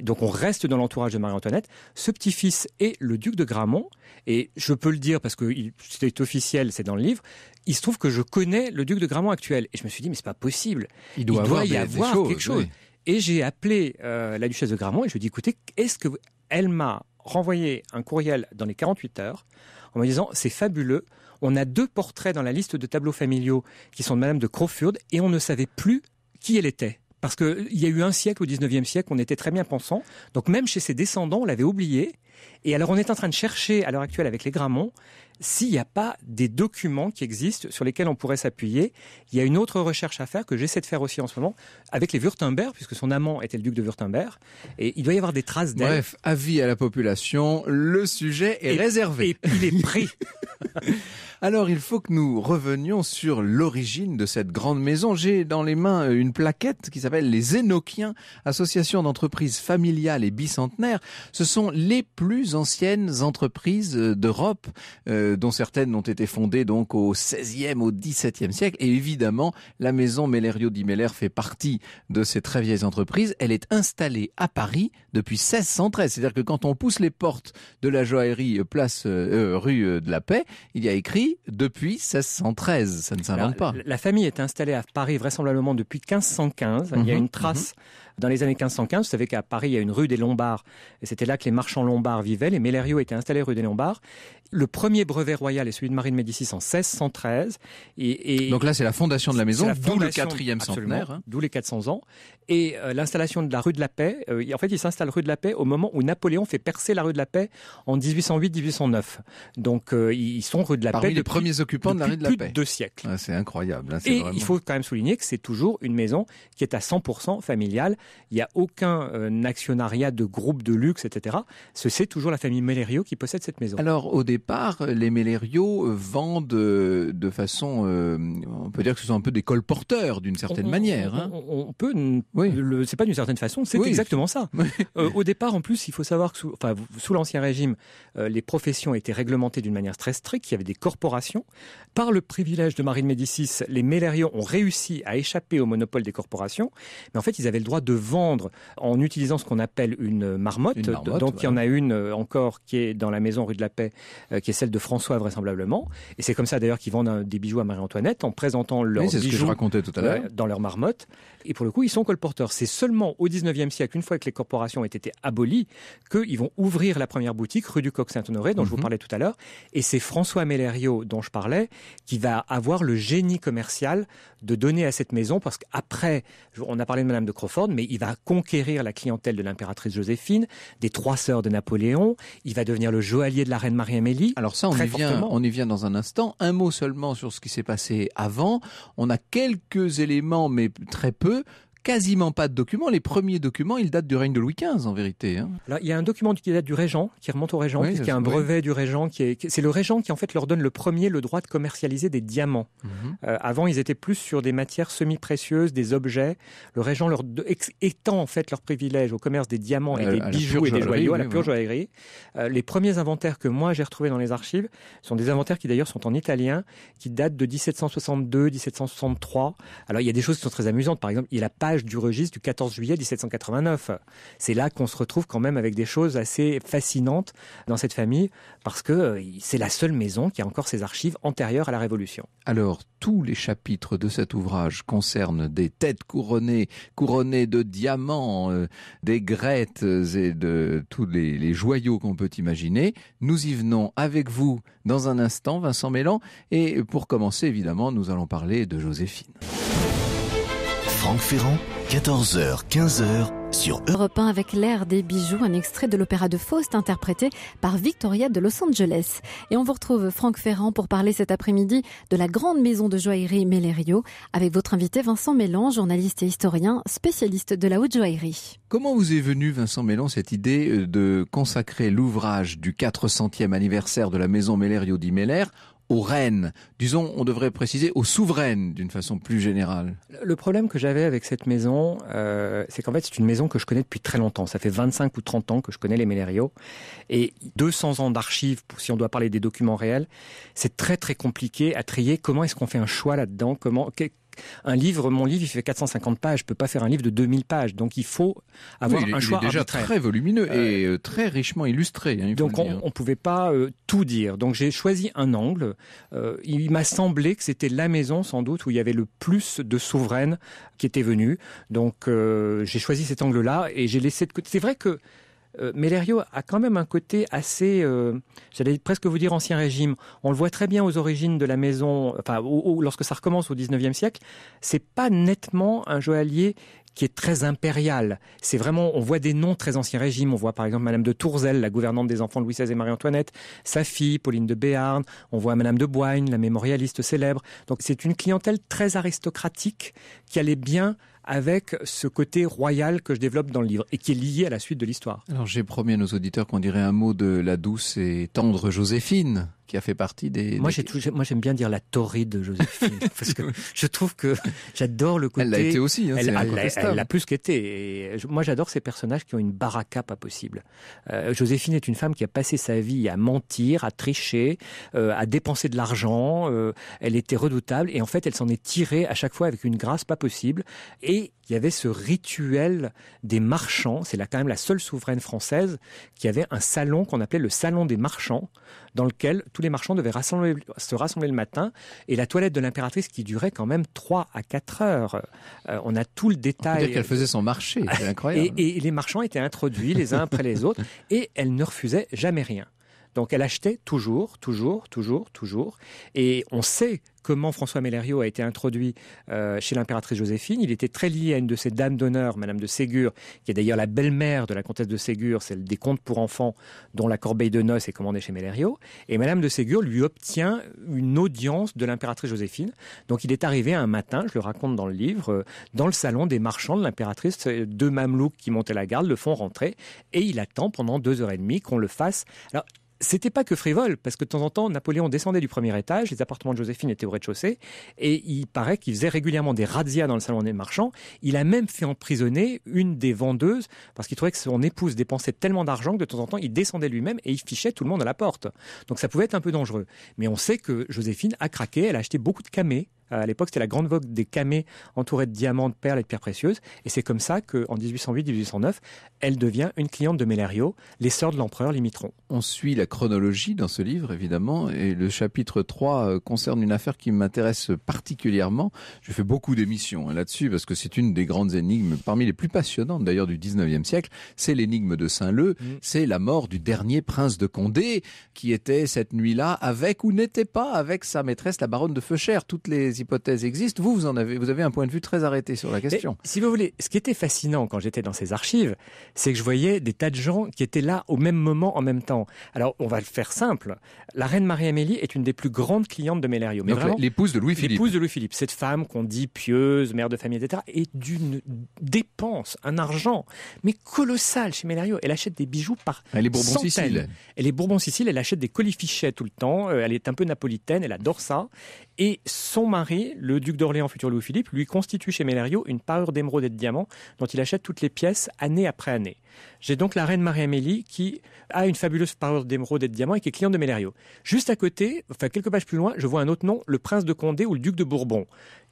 donc on reste dans l'entourage de Marie-Antoinette. Ce petit-fils est le duc de Gramont, et je peux le dire parce que c'était officiel, c'est dans le livre. Il se trouve que je connais le duc de Gramont actuel, et je me suis dit mais c'est pas possible. Il doit, y avoir quelque chose. Et j'ai appelé euh, la duchesse de Gramont et je lui ai dit écoutez, est-ce que elle m'a renvoyé un courriel dans les 48 heures en me disant c'est fabuleux. On a deux portraits dans la liste de tableaux familiaux qui sont de Madame de Crawford et on ne savait plus qui elle était. Parce qu'il y a eu un siècle, au 19e siècle, on était très bien pensant. Donc même chez ses descendants, on l'avait oublié. Et alors on est en train de chercher, à l'heure actuelle, avec les Grammont, s'il n'y a pas des documents qui existent sur lesquels on pourrait s'appuyer. Il y a une autre recherche à faire que j'essaie de faire aussi en ce moment avec les Württemberg, puisque son amant était le duc de Württemberg. Et il doit y avoir des traces d'elle. Bref, avis à la population, le sujet est réservé. Et il est pris. Alors, il faut que nous revenions sur l'origine de cette grande maison. J'ai dans les mains euh, une plaquette qui s'appelle les Énochiens, association d'entreprises familiales et bicentenaires. Ce sont les plus anciennes entreprises euh, d'Europe, euh, dont certaines ont été fondées donc au 16 au 17 siècle. Et évidemment, la maison Mellerio di fait partie de ces très vieilles entreprises. Elle est installée à Paris depuis 1613. C'est-à-dire que quand on pousse les portes de la joaillerie place rue de la Paix, il y a écrit depuis 1613. Ça ne s'invente pas. La famille est installée à Paris vraisemblablement depuis 1515. Il y a mhm. une trace mhm. Dans les années 1515, vous savez qu'à Paris, il y a une rue des Lombards. Et c'était là que les marchands lombards vivaient. Les Mélério étaient installés rue des Lombards. Le premier brevet royal est celui de Marie de Médicis en 1613. Et, Donc là, c'est la fondation de la maison, d'où le quatrième centenaire. Hein. D'où les 400 ans. Et euh, l'installation de la rue de la Paix, euh, en fait, ils s'installent rue de la Paix au moment où Napoléon fait percer la rue de la Paix en 1808-1809. Donc euh, ils sont rue de la Paix. les depuis, premiers occupants plus de deux siècles. Ah, c'est incroyable. Hein, et il faut quand même souligner que c'est toujours une maison qui est à 100% familiale. Il n'y a aucun euh, actionnariat de groupe de luxe, etc. Ce c'est toujours la famille Mellerio qui possède cette maison. Alors au départ, les Mellerio euh, vendent euh, de façon, on peut dire que ce sont un peu des colporteurs d'une certaine manière. On, hein. peut, oui. c'est pas d'une certaine façon, c'est exactement ça. au départ, en plus, il faut savoir que sous, l'ancien régime, les professions étaient réglementées d'une manière très stricte. Il y avait des corporations. Par le privilège de Marie de Médicis, les Mellerio ont réussi à échapper au monopole des corporations, mais en fait, ils avaient le droit de de vendre en utilisant ce qu'on appelle une marmotte. Donc il y en a une euh, encore qui est dans la maison rue de la Paix, euh, qui est celle de François vraisemblablement. Et c'est comme ça d'ailleurs qu'ils vendent des bijoux à Marie-Antoinette en présentant leurs bijoux tout à dans leur marmotte. Et pour le coup, ils sont colporteurs. C'est seulement au 19e siècle, une fois que les corporations ont été abolies, qu'ils vont ouvrir la première boutique rue du Coq-Saint-Honoré, dont je vous mhm. parlais tout à l'heure. Et c'est François Mellerio dont je parlais qui va avoir le génie commercial de donner à cette maison, parce qu'après, on a parlé de Madame de Crawford, il va conquérir la clientèle de l'impératrice Joséphine, des trois sœurs de Napoléon, il va devenir le joaillier de la reine Marie-Amélie. Alors ça, on y, vient, on y vient dans un instant. Un mot seulement sur ce qui s'est passé avant. On a quelques éléments, mais très peu, quasiment pas de documents. Les premiers documents, ils datent du règne de Louis XV, en vérité. Hein. il y a un document qui date du Régent, qui remonte au Régent, puisqu'il y a un brevet du Régent. qui est, C'est le Régent qui, en fait, leur donne le premier le droit de commercialiser des diamants. Mhm. Euh, avant, ils étaient plus sur des matières semi-précieuses, des objets. Le Régent leur étend, en fait, leur privilège au commerce des diamants et euh, des bijoux et des joyaux, à la pure joaillerie. Euh, les premiers inventaires que moi, j'ai retrouvés dans les archives sont des inventaires qui, d'ailleurs, sont en italien, qui datent de 1762, 1763. Alors, il y a des choses qui sont très amusantes. Par exemple, il n'a pas du registre du 14 juillet 1789. C'est là qu'on se retrouve quand même avec des choses assez fascinantes dans cette famille parce que euh, c'est la seule maison qui a encore ses archives antérieures à la Révolution. Alors, tous les chapitres de cet ouvrage concernent des têtes couronnées, couronnées de diamants, euh, des grettes et de tous les, les joyaux qu'on peut imaginer. Nous y venons avec vous dans un instant, Vincent Mélan. Et pour commencer, évidemment, nous allons parler de Joséphine. Franck Ferrand, 14h, 15h sur e- Europe 1 avec l'air des bijoux, un extrait de l'opéra de Faust interprété par Victoria de Los Angeles. Et on vous retrouve Franck Ferrand pour parler cet après-midi de la grande maison de joaillerie Mellerio avec votre invité Vincent Mélan, journaliste et historien, spécialiste de la haute joaillerie. Comment vous est venue Vincent Mélan cette idée euh, de consacrer l'ouvrage du 400e anniversaire de la maison Mellerio di aux reines Disons, on devrait préciser aux souveraines d'une façon plus générale. Le problème que j'avais avec cette maison, euh, c'est qu'en fait, c'est une maison que je connais depuis très longtemps. Ça fait 25 ou 30 ans que je connais les Mélério. Et 200 ans d'archives, si on doit parler des documents réels, c'est très très compliqué à trier. Comment est-ce qu'on fait un choix là-dedans Comment un livre, mon livre, il fait 450 pages. Je peux pas faire un livre de 2000 pages. Donc il faut avoir un choix. Il déjà très volumineux euh, et euh, très richement illustré. Hein, donc on, ne pouvait pas euh, tout dire. Donc j'ai choisi un angle. il m'a semblé que c'était la maison sans doute où il y avait le plus de souveraines qui étaient venues. Donc j'ai choisi cet angle-là et j'ai laissé de côté. C'est vrai que euh, mais a quand même un côté assez, euh, j'allais presque vous dire ancien régime. On le voit très bien aux origines de la maison, enfin, lorsque ça recommence au 19e siècle, c'est pas nettement un joaillier qui est très impérial. C'est vraiment, on voit des noms très anciens régimes. On voit par exemple Madame de Tourzel, la gouvernante des enfants de Louis XVI et Marie-Antoinette, sa fille Pauline de Béarn. On voit Madame de Boigne, la mémorialiste célèbre. Donc c'est une clientèle très aristocratique qui allait bien avec ce côté royal que je développe dans le livre et qui est lié à la suite de l'histoire. Alors j'ai promis à nos auditeurs qu'on dirait un mot de la douce et tendre Joséphine qui a fait partie des. Moi, j'aime bien dire la torride de Joséphine parce que je trouve que j'adore le côté. Elle l'a été aussi. Hein, elle, l'a plus qu'été. Moi, j'adore ces personnages qui ont une baraka pas possible. Euh, Joséphine est une femme qui a passé sa vie à mentir, à tricher, euh, à dépenser de l'argent. Euh, elle était redoutable et en fait, elle s'en est tirée à chaque fois avec une grâce pas possible. Et il y avait ce rituel des marchands. C'est là quand même la seule souveraine française qui avait un salon qu'on appelait le salon des marchands, dans lequel tous les marchands devaient se rassembler le matin. Et la toilette de l'impératrice qui durait quand même 3 à 4 heures. Euh, on a tout le détail. qu'elle faisait son marché, c'est incroyable. et les marchands étaient introduits les uns après les autres et elle ne refusait jamais rien. Donc elle achetait toujours, toujours, toujours, toujours. Et on sait comment François Mellerio a été introduit euh, chez l'impératrice Joséphine. Il était très lié à une de ses dames d'honneur, Madame de Ségur, qui est d'ailleurs la belle-mère de la comtesse de Ségur, celle des contes pour enfants dont la corbeille de noces est commandée chez Mellerio. Et Madame de Ségur lui obtient une audience de l'impératrice Joséphine. Donc il est arrivé un matin, je le raconte dans le livre, euh, dans le salon des marchands de l'impératrice, euh, deux mamelouks qui montaient la garde le font rentrer et il attend pendant deux heures et demie qu'on le fasse c'était pas que frivole, parce que de temps en temps, Napoléon descendait du premier étage, les appartements de Joséphine étaient au rez-de-chaussée, et il paraît qu'il faisait régulièrement des razzias dans le salon des marchands. Il a même fait emprisonner une des vendeuses, parce qu'il trouvait que son épouse dépensait tellement d'argent que de temps en temps, il descendait lui-même et il fichait tout le monde à la porte. Donc ça pouvait être un peu dangereux. Mais on sait que Joséphine a craqué, elle a acheté beaucoup de camées, à l'époque, c'était la grande vogue des camées entourées de diamants, de perles et de pierres précieuses. Et c'est comme ça qu'en 1808-1809, elle devient une cliente de Mélario, les sœurs de l'empereur Limitron. On suit la chronologie dans ce livre, évidemment, et le chapitre 3 euh, concerne une affaire qui m'intéresse particulièrement. Je fais beaucoup d'émissions hein, là-dessus parce que c'est une des grandes énigmes, parmi les plus passionnantes d'ailleurs du 19e siècle. C'est l'énigme de Saint-Leu. Mm. C'est la mort du dernier prince de Condé qui était cette nuit-là avec ou n'était pas avec sa maîtresse, la baronne de Feuchère. Toutes les hypothèses existent. Vous, vous en avez, vous avez un point de vue très arrêté sur la question. si vous voulez, ce qui était fascinant quand j'étais dans ces archives, c'est que je voyais des tas de gens qui étaient là au même moment, en même temps. Alors, on va le faire simple. La reine Marie-Amélie est une des plus grandes clientes de Mélario. Donc, l'épouse de Louis-Philippe. L'épouse de Louis-Philippe. Cette femme qu'on dit pieuse, mère de famille, etc., est d'une dépense, un argent, mais colossal chez Mélario. Elle achète des bijoux par Elle est Bourbon-Sicile. Elle est Bourbon-Sicile, elle achète des colifichets tout le temps. Euh, elle est un peu napolitaine, elle adore ça. Et son mari, le duc d'Orléans, futur Louis-Philippe, lui constitue chez Mélario une parure d'émeraudes et de diamants dont il achète toutes les pièces année après année. J'ai donc la reine Marie-Amélie qui a une fabuleuse parure d'émeraudes et de diamants et qui est cliente de Mélario. Juste à côté, enfin quelques pages plus loin, je vois un autre nom, le prince de Condé ou le duc de Bourbon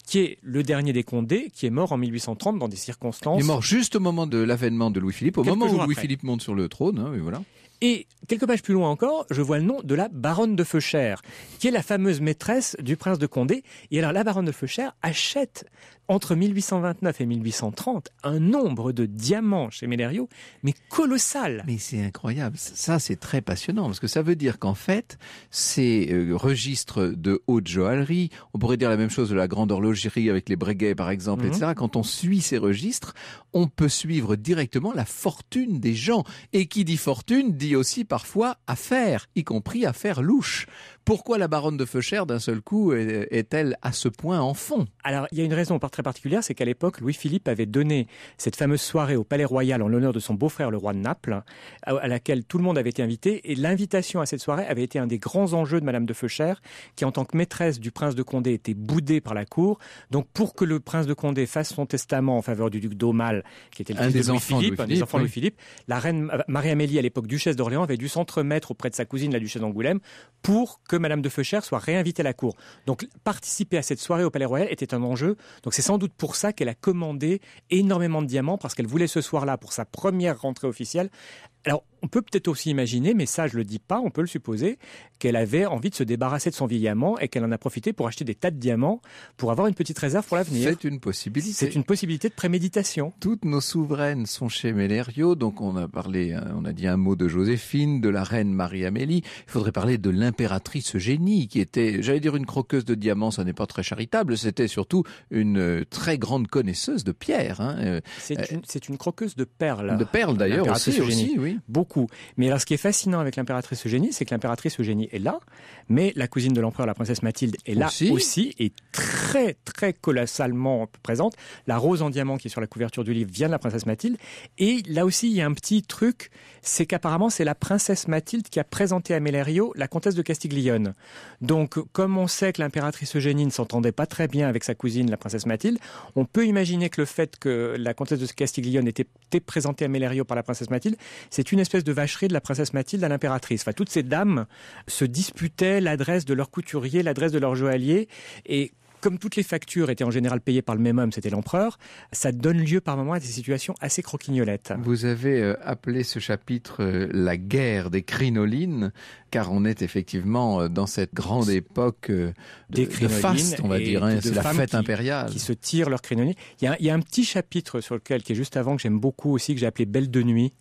qui est le dernier des Condés, qui est mort en 1830 dans des circonstances. Il est mort juste au moment de l'avènement de Louis-Philippe, au moment où Louis-Philippe monte sur le trône. Hein, voilà. Et quelques pages plus loin encore, je vois le nom de la baronne de Feuchère, qui est la fameuse maîtresse du prince de Condé. Et alors la baronne de Feuchère achète entre 1829 et 1830 un nombre de diamants chez Mélerio, mais colossal. Mais c'est incroyable. Ça, c'est très passionnant parce que ça veut dire qu'en fait, ces euh, registres de haute joaillerie, on pourrait dire la même chose de la grande horlogerie avec les Breguets, par exemple, etc. Mhm. Quand on suit ces registres, on peut suivre directement la fortune des gens. Et qui dit fortune dit aussi parfois affaires, y compris affaires louche. Pourquoi la baronne de Feuchère, d'un seul coup, est-elle à ce point en fond Alors, il y a une raison très particulière, c'est qu'à l'époque, Louis-Philippe avait donné cette fameuse soirée au Palais Royal en l'honneur de son beau-frère, le roi de Naples, à laquelle tout le monde avait été invité. Et l'invitation à cette soirée avait été un des grands enjeux de Madame de Feuchère, qui, en tant que maîtresse du prince de Condé, était boudée par la cour. Donc, pour que le prince de Condé fasse son testament en faveur du duc d'Aumale, qui était le des, enfants de Louis-Philippe, la reine Marie-Amélie, à l'époque duchesse d'Orléans, avait dû s'entremettre auprès de sa cousine, la duchesse d'Angoulême, pour que Madame de Feuchère soit réinvitée à la cour. Donc participer à cette soirée au Palais Royal était un enjeu. Donc c'est sans doute pour ça qu'elle a commandé énormément de diamants parce qu'elle voulait ce soir-là, pour sa première rentrée officielle, alors, on peut peut-être aussi imaginer, mais ça je le dis pas, on peut le supposer, qu'elle avait envie de se débarrasser de son vieil amant et qu'elle en a profité pour acheter des tas de diamants pour avoir une petite réserve pour l'avenir. C'est une possibilité. C'est une possibilité de préméditation. Toutes nos souveraines sont chez Mélério, donc on a parlé, hein, on a dit un mot de Joséphine, de la reine Marie-Amélie. Il faudrait parler de l'impératrice Eugénie, qui était, j'allais dire une croqueuse de diamants, ça n'est pas très charitable, c'était surtout une euh, très grande connaisseuse de pierres. Hein, euh, euh, c'est une, croqueuse de perles. De perles d'ailleurs aussi, oui. Beaucoup. Mais alors, ce qui est fascinant avec l'impératrice Eugénie, c'est que l'impératrice Eugénie est là, mais la cousine de l'empereur, la princesse Mathilde, est là aussi. et très, très colossalement présente. La rose en diamant qui est sur la couverture du livre vient de la princesse Mathilde. Et là aussi, il y a un petit truc, c'est qu'apparemment, c'est la princesse Mathilde qui a présenté à Mélério la comtesse de Castiglione. Donc, comme on sait que l'impératrice Eugénie ne s'entendait pas très bien avec sa cousine, la princesse Mathilde, on peut imaginer que le fait que la comtesse de Castiglione était, présentée à Mélério par la princesse Mathilde, c'est une espèce de vacherie de la princesse Mathilde à l'impératrice. Enfin, toutes ces dames se disputaient l'adresse de leur couturier, l'adresse de leur joaillier, et comme toutes les factures étaient en général payées par le même homme, c'était l'empereur, ça donne lieu par moments à des situations assez croquignolettes. Vous avez euh, appelé ce chapitre euh, la guerre des crinolines, car on est effectivement euh, dans cette grande époque de, des de faste, on va dire, hein. c'est la fête impériale. Qui se tirent leurs crinolines. y, il y a un petit chapitre sur lequel, qui est juste avant, que j'aime beaucoup aussi, que j'ai appelé Belle de nuit,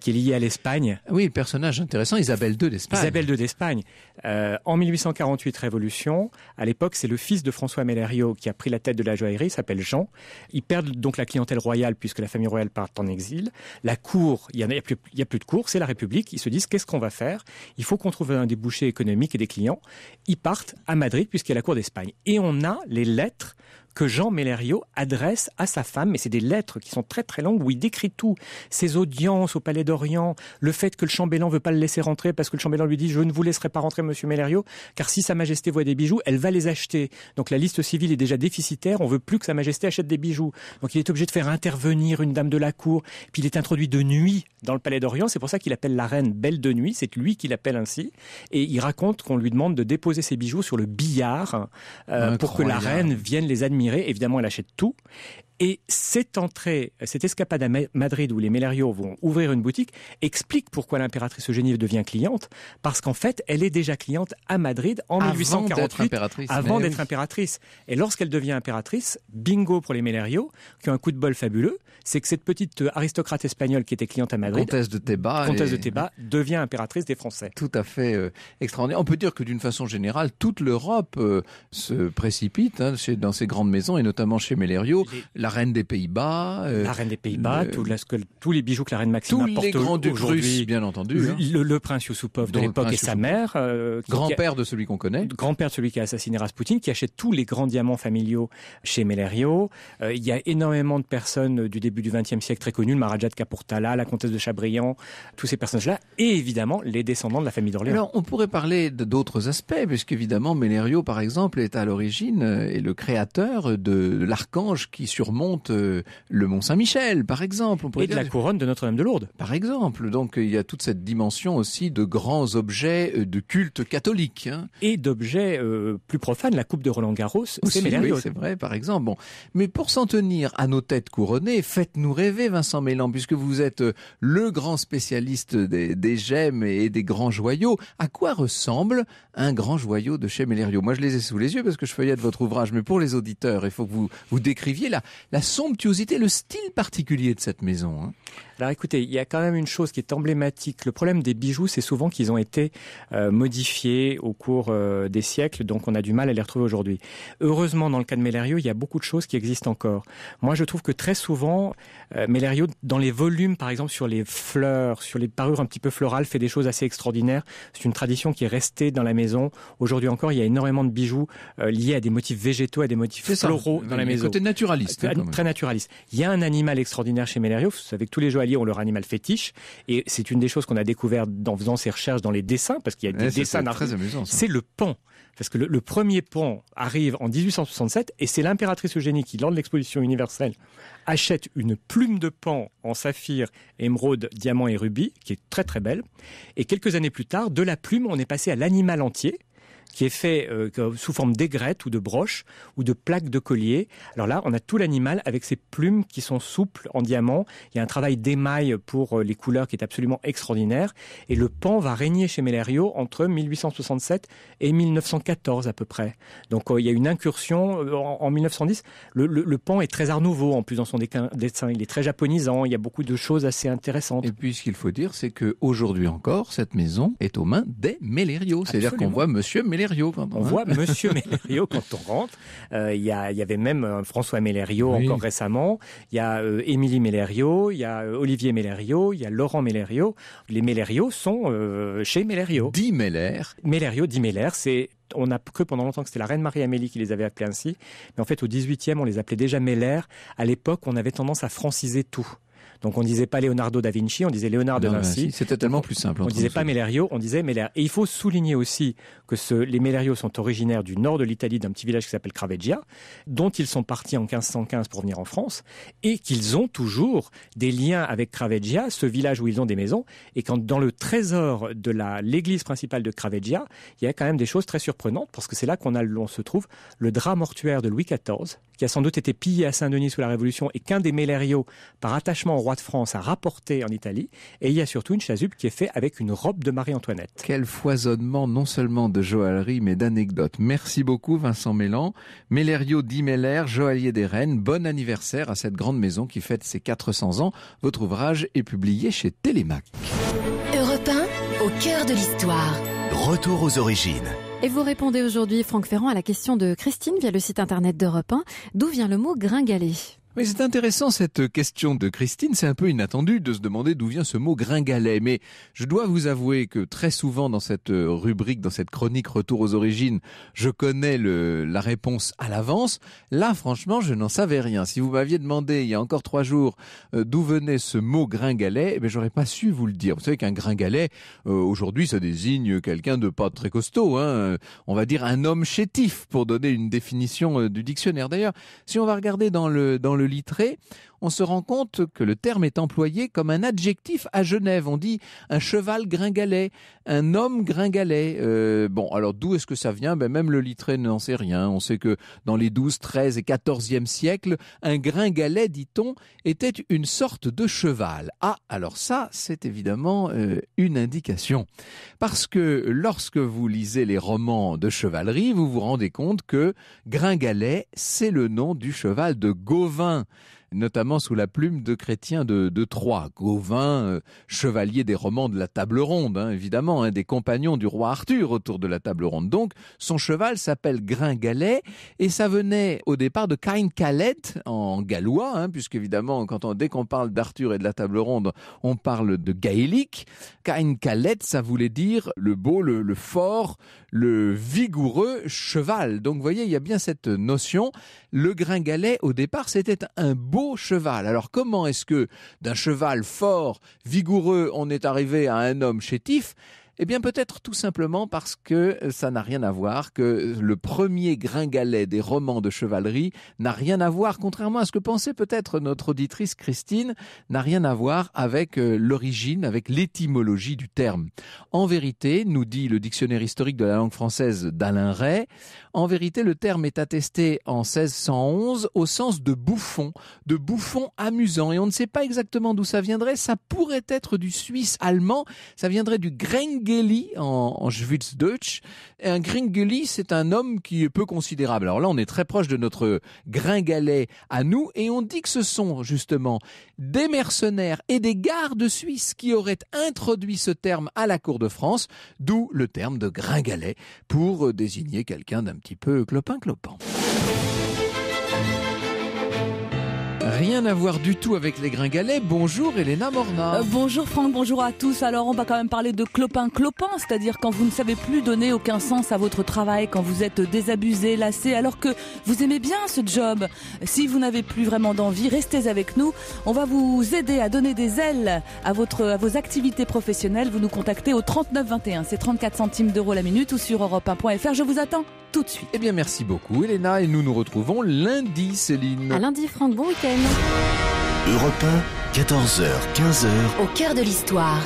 qui est lié à l'Espagne. Oui, personnage intéressant, Isabelle II d'Espagne. Isabelle II d'Espagne. Euh, en 1848, Révolution. À l'époque, c'est le fils de François Mellerio qui a pris la tête de la joaillerie, s'appelle Jean. Ils perdent donc la clientèle royale puisque la famille royale part en exil. La cour, il n'y a, a, plus de cour, c'est la République. Ils se disent qu'est-ce qu'on va faire Il faut qu'on trouve un débouché économique et des clients. Ils partent à Madrid puisqu'il y a la cour d'Espagne. Et on a les lettres que Jean Mellerio adresse à sa femme, mais c'est des lettres qui sont très très longues où il décrit tout, ses audiences au Palais d'Orient, le fait que le chambellan veut pas le laisser rentrer parce que le chambellan lui dit je ne vous laisserai pas rentrer monsieur Mellerio car si sa majesté voit des bijoux, elle va les acheter. Donc la liste civile est déjà déficitaire, on veut plus que sa majesté achète des bijoux. Donc il est obligé de faire intervenir une dame de la cour, puis il est introduit de nuit dans le Palais d'Orient, c'est pour ça qu'il appelle la reine Belle de nuit, c'est lui qui l'appelle ainsi et il raconte qu'on lui demande de déposer ses bijoux sur le billard euh, pour que la reine vienne les admirer Évidemment, elle achète tout. Et cette entrée, cette escapade à Madrid où les Melerio vont ouvrir une boutique explique pourquoi l'impératrice Eugénie devient cliente, parce qu'en fait, elle est déjà cliente à Madrid en avant 1848, avant d'être impératrice. Et lorsqu'elle devient impératrice, bingo pour les Melerio, qui ont un coup de bol fabuleux, c'est que cette petite euh, aristocrate espagnole qui était cliente à Madrid, comtesse de Théba, comtesse de Théba devient impératrice des Français. Tout à fait euh, extraordinaire. On peut dire que d'une façon générale, toute l'Europe euh, se précipite hein, dans ces grandes maisons, et notamment chez Melerio la reine des Pays-Bas. Euh, la reine des Pays-Bas, tous les bijoux que la reine Maxima tous les grands ducs russes, bien entendu. Hein. Le, prince Yusupov de l'époque et sa mère. Euh, grand-père de celui qu'on connaît. Grand-père de celui qui a assassiné Rasputin, qui achète tous les grands diamants familiaux chez Melerio. Euh, il y a énormément de personnes du début du XXe siècle très connues, le Maharaja de la comtesse de Chabriand tous ces personnages-là, et évidemment les descendants de la famille d'Orléans. Alors, on pourrait parler d'autres aspects, puisqu'évidemment, Melerio, par exemple, est à l'origine et le créateur de l'archange qui surmonte monte euh, le Mont Saint-Michel, par exemple. On pourrait Et de la couronne de Notre-Dame de Lourdes. Par exemple. Donc il y a toute cette dimension aussi de grands objets euh, de culte catholique. Hein. Et d'objets euh, plus profanes, la coupe de Roland Garros, c'est Oui, c'est vrai, par exemple. Bon. Mais pour s'en tenir à nos têtes couronnées, faites-nous rêver, Vincent Mélan, puisque vous êtes le grand spécialiste des, gemmes et des grands joyaux. À quoi ressemble un grand joyau de chez Mélério Moi, je les ai sous les yeux parce que je feuillette votre ouvrage, mais pour les auditeurs, il faut que vous, vous décriviez là la somptuosité, le style particulier de cette maison. Hein. Alors écoutez, il y a quand même une chose qui est emblématique. Le problème des bijoux, c'est souvent qu'ils ont été euh, modifiés au cours euh, des siècles, donc on a du mal à les retrouver aujourd'hui. Heureusement, dans le cas de Mélériot, il y a beaucoup de choses qui existent encore. Moi, je trouve que très souvent, euh, dans les volumes, par exemple, sur les fleurs, sur les parures un petit peu florales, fait des choses assez extraordinaires. C'est une tradition qui est restée dans la maison. Aujourd'hui encore, il y a énormément de bijoux euh, liés à des motifs végétaux, à des motifs floraux dans la maison. Côté naturaliste. très naturaliste. Il y a un animal extraordinaire chez Mélériot, Vous savez tous les ont leur animal fétiche. Et c'est une des choses qu'on a découvert en faisant ces recherches dans les dessins, parce qu'il y a des dessins très C'est le pont Parce que le, premier pont arrive en 1867 et c'est l'impératrice Eugénie qui, lors de l'exposition universelle, achète une plume de pan en saphir, émeraude, diamant et rubis, qui est très très belle. Et quelques années plus tard, de la plume, on est passé à l'animal entier qui est fait euh, sous forme d'aigrette ou de broche ou de plaques de collier. Alors là, on a tout l'animal avec ses plumes qui sont souples en diamant. Il y a un travail d'émail pour euh, les couleurs qui est absolument extraordinaire. Et le pan va régner chez Mellerio entre 1867 et 1914 à peu près. Donc euh, il y a une incursion en, 1910. Le, pan est très art nouveau en plus dans son dessin. Il est très japonisant. Il y a beaucoup de choses assez intéressantes. Et puis ce qu'il faut dire, c'est que aujourd'hui encore, cette maison est aux mains des Mellerio. C'est-à-dire qu'on voit Monsieur Mellerio on, hein. voit Monsieur Mélériot quand on rentre. Euh, il y, avait même euh, François Mélériot encore récemment. Il y a euh, Émilie Mélériot, il y a Olivier Mélériot, il y a Laurent Mélériot. Les Melleriot sont chez Mélériot. Dit Meller Melleriot, dit Meller, c'est on a cru pendant longtemps que c'était la reine Marie-Amélie qui les avait appelés ainsi. Mais en fait, au 18e, on les appelait déjà Meller, À l'époque, on avait tendance à franciser tout. Donc on disait pas Leonardo da Vinci, on disait Léonard de Vinci. C'est tellement plus simple. On disait pas Mellerio, on disait Meller. Et il faut souligner aussi que les Mellerio sont originaires du nord de l'Italie, d'un petit village qui s'appelle Craveggia, dont ils sont partis en 1515 pour venir en France, et qu'ils ont toujours des liens avec Craveggia, ce village où ils ont des maisons, et quand dans le trésor de l'église principale de Craveggia, il y a quand même des choses très surprenantes, parce que c'est là qu'on se trouve, le drap mortuaire de Louis XIV, qui a sans doute été pillé à Saint-Denis sous la Révolution et qu'un des Mélériaux, par attachement au roi de France, a rapporté en Italie. Et il y a surtout une chasuble qui est faite avec une robe de Marie-Antoinette. Quel foisonnement non seulement de joaillerie mais d'anecdotes. Merci beaucoup Vincent Mélan. Mélério dit joaillier des reines. bon anniversaire à cette grande maison qui fête ses 400 ans. Votre ouvrage est publié chez Télémac. Europe au cœur de l'histoire. Retour aux origines. Et vous répondez aujourd'hui, Franck Ferrand, à la question de Christine via le site internet d'Europe 1. D'où vient le mot gringalet mais c'est intéressant cette question de Christine, c'est un peu inattendu de se demander d'où vient ce mot gringalet, mais je dois vous avouer que très souvent dans cette euh, rubrique, dans cette chronique Retour aux origines, je connais la réponse à l'avance. Là, franchement, je n'en savais rien. Si vous m'aviez demandé il y a encore trois jours euh, d'où venait ce mot gringalet, mais eh j'aurais pas su vous le dire. Vous savez qu'un gringalet, euh, aujourd'hui, ça désigne quelqu'un de pas très costaud, hein on va dire un homme chétif, pour donner une définition du dictionnaire. D'ailleurs, si on va regarder dans le, dans le litré on se rend compte que le terme est employé comme un adjectif à Genève. On dit un cheval gringalet, un homme gringalet. Euh, bon, alors d'où est-ce que ça vient ben, Même le Littré n'en sait rien. On sait que dans les 12, 13 et 14e siècles, un gringalet, dit-on, était une sorte de cheval. Ah, alors ça, c'est évidemment euh, une indication. Parce que lorsque vous lisez les romans de chevalerie, vous vous rendez compte que gringalet, c'est le nom du cheval de Gauvin notamment sous la plume de chrétien de, Troyes, Gauvin, euh, chevalier des romans de la table ronde, hein, évidemment, hein, des compagnons du roi Arthur autour de la table ronde. Donc, son cheval s'appelle Gringalet et ça venait au départ de Cain Calet en gallois, hein, puisque évidemment, quand on, dès qu'on parle d'Arthur et de la table ronde, on parle de gaélique. Cain Calet, ça voulait dire le beau, le, le fort, le vigoureux cheval. Donc, vous voyez, il y a bien cette notion. Le Gringalet, au départ, c'était un beau cheval. Alors comment est-ce que d'un cheval fort, vigoureux, on est arrivé à un homme chétif eh bien peut-être tout simplement parce que euh, ça n'a rien à voir, que euh, le premier gringalet des romans de chevalerie n'a rien à voir, contrairement à ce que pensait peut-être notre auditrice Christine, n'a rien à voir avec euh, l'origine, avec l'étymologie du terme. En vérité, nous dit le dictionnaire historique de la langue française d'Alain Ray, en vérité le terme est attesté en 1611 au sens de bouffon, de bouffon amusant, et on ne sait pas exactement d'où ça viendrait, ça pourrait être du suisse allemand, ça viendrait du gringalet Gringeli en, en Et un Gringeli, c'est un homme qui est peu considérable. Alors là, on est très proche de notre Gringalet à nous, et on dit que ce sont justement des mercenaires et des gardes suisses qui auraient introduit ce terme à la cour de France, d'où le terme de Gringalet pour désigner quelqu'un d'un petit peu clopin clopin Rien à voir du tout avec les Gringalets. Bonjour Elena Morna. Euh, bonjour Franck, bonjour à tous. Alors on va quand même parler de clopin-clopin, c'est-à-dire quand vous ne savez plus donner aucun sens à votre travail, quand vous êtes désabusé, lassé, alors que vous aimez bien ce job. Si vous n'avez plus vraiment d'envie, restez avec nous. On va vous aider à donner des ailes à, votre, à vos activités professionnelles. Vous nous contactez au 3921, c'est 34 centimes d'euros la minute ou sur europe1.fr. Je vous attends tout de suite. Eh bien merci beaucoup Elena et nous nous retrouvons lundi Céline. À lundi Franck, bon week-end. Europe 14h, 15h. Au cœur de l'histoire.